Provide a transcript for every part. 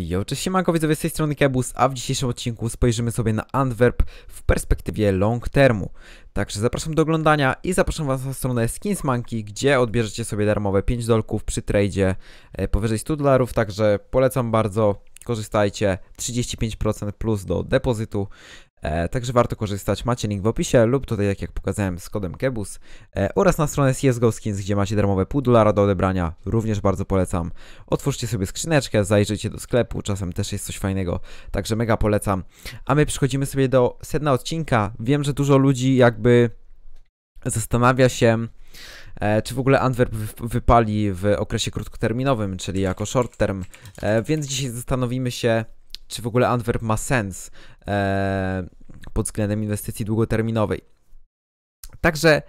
Yo, cześć siemanko widzowie, z tej strony Kebus, a w dzisiejszym odcinku spojrzymy sobie na Antwerp w perspektywie long termu. Także zapraszam do oglądania i zapraszam Was na stronę Skinsmanki, gdzie odbierzecie sobie darmowe 5 dolków przy tradzie e, powyżej 100 dolarów, także polecam bardzo, korzystajcie, 35% plus do depozytu. E, także warto korzystać. Macie link w opisie lub tutaj, jak, jak pokazałem, z kodem KEBUS e, oraz na stronę CSGO Skins, gdzie macie darmowe pół dolara do odebrania. Również bardzo polecam. Otwórzcie sobie skrzyneczkę, zajrzyjcie do sklepu, czasem też jest coś fajnego. Także mega polecam. A my przechodzimy sobie do sedna odcinka. Wiem, że dużo ludzi jakby zastanawia się, e, czy w ogóle Antwerp wypali w okresie krótkoterminowym, czyli jako short term. E, więc dzisiaj zastanowimy się, czy w ogóle Antwerp ma sens. E, pod względem inwestycji długoterminowej. Także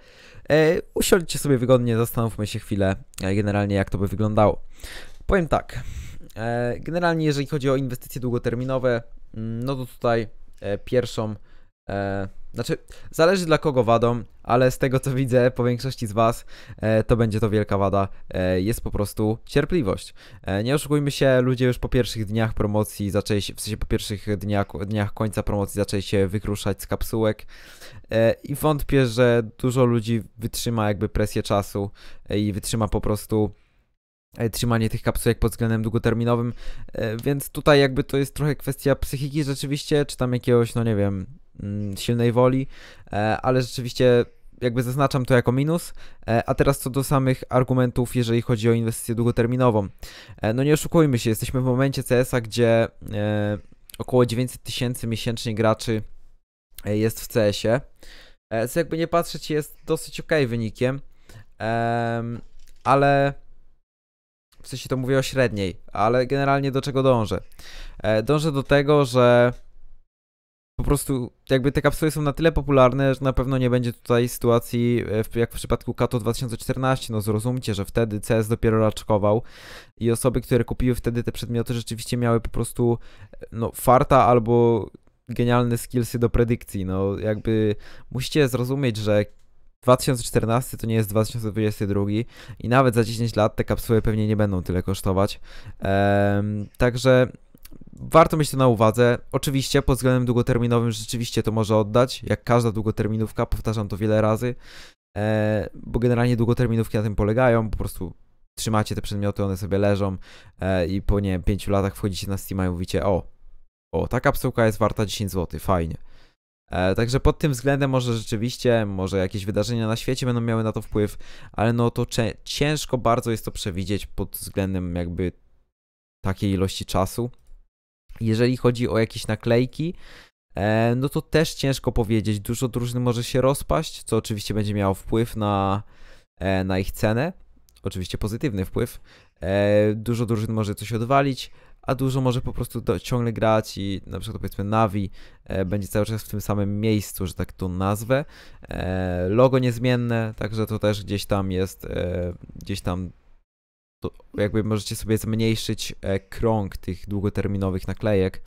e, usiądźcie sobie wygodnie, zastanówmy się chwilę e, generalnie jak to by wyglądało. Powiem tak, e, generalnie jeżeli chodzi o inwestycje długoterminowe, mm, no to tutaj e, pierwszą E, znaczy, zależy dla kogo wadą, ale z tego co widzę, po większości z Was e, to będzie to wielka wada. E, jest po prostu cierpliwość. E, nie oszukujmy się, ludzie już po pierwszych dniach promocji zaczęli się, w sensie po pierwszych dniach, dniach końca promocji zaczęli się wykruszać z kapsułek e, i wątpię, że dużo ludzi wytrzyma jakby presję czasu e, i wytrzyma po prostu e, trzymanie tych kapsułek pod względem długoterminowym, więc tutaj jakby to jest trochę kwestia psychiki rzeczywiście, czy tam jakiegoś, no nie wiem, Mm, silnej woli, e, ale rzeczywiście jakby zaznaczam to jako minus. E, a teraz co do samych argumentów, jeżeli chodzi o inwestycję długoterminową. E, no nie oszukujmy się, jesteśmy w momencie CS-a, gdzie około 900 tysięcy miesięcznie graczy jest w CS-ie. Co jakby nie patrzeć jest dosyć ok wynikiem, ale w sensie to mówię o średniej, ale generalnie do czego dążę? Dążę do tego, że po prostu jakby te kapsuły są na tyle popularne, że na pewno nie będzie tutaj sytuacji e, jak w przypadku Kato 2014. No zrozumcie, że wtedy CS dopiero raczkował i osoby, które kupiły wtedy te przedmioty rzeczywiście miały po prostu e, no, farta albo genialne skillsy do predykcji. No jakby musicie zrozumieć, że 2014 to nie jest 2022 i nawet za 10 lat te kapsuły pewnie nie będą tyle kosztować. Ehm, także warto mieć to na uwadze. Oczywiście pod względem długoterminowym rzeczywiście to może oddać, jak każda długoterminówka, powtarzam to wiele razy, e, bo generalnie długoterminówki na tym polegają, po prostu trzymacie te przedmioty, one sobie leżą e, i po nie 5 latach wchodzicie na Steam i mówicie o, o, ta kapsułka jest warta 10 zł, fajnie. E, także pod tym względem może rzeczywiście, może jakieś wydarzenia na świecie będą miały na to wpływ, ale no to ciężko bardzo jest to przewidzieć pod względem jakby takiej ilości czasu. Jeżeli chodzi o jakieś naklejki, e, no to też ciężko powiedzieć. Dużo drużyn może się rozpaść, co oczywiście będzie miało wpływ na, e, na ich cenę. Oczywiście pozytywny wpływ. E, dużo drużyn może coś odwalić, a dużo może po prostu do, ciągle grać i na przykład powiedzmy Navi będzie cały czas w tym samym miejscu, że tak to nazwę. logo niezmienne, także to też gdzieś tam jest, gdzieś tam to jakby możecie sobie zmniejszyć e, krąg tych długoterminowych naklejek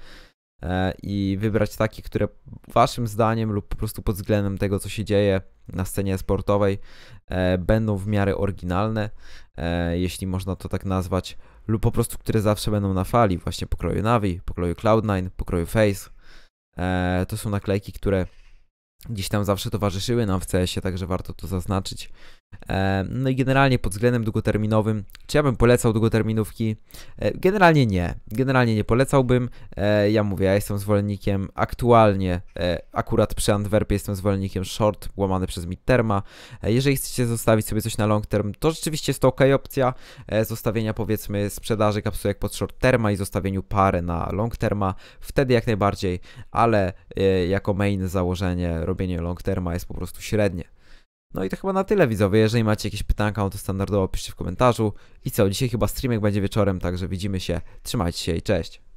e, i wybrać takie, które waszym zdaniem lub po prostu pod względem tego, co się dzieje na scenie sportowej, e, będą w miarę oryginalne, jeśli można to tak nazwać, lub po prostu, które zawsze będą na fali, właśnie pokroju Navi, pokroju Cloud9, pokroju Face. To są naklejki, które gdzieś tam zawsze towarzyszyły nam w CS-ie, także warto to zaznaczyć. E, no i generalnie pod względem długoterminowym, czy ja bym polecał długoterminówki? E, generalnie nie. Generalnie nie polecałbym. E, ja mówię, ja jestem zwolennikiem aktualnie, akurat przy Antwerpie jestem zwolennikiem short, łamany przez midterma. Jeżeli chcecie zostawić sobie coś na long term, to rzeczywiście jest to ok opcja zostawienia powiedzmy sprzedaży kapsułek pod short terma i zostawieniu pary na long terma. Wtedy jak najbardziej, ale jako main założenie robienie long terma jest po prostu średnie. No i to chyba na tyle widzowie, jeżeli macie jakieś pytanka, no to standardowo piszcie w komentarzu. I co, dzisiaj chyba streamek będzie wieczorem, także widzimy się, trzymajcie się i cześć!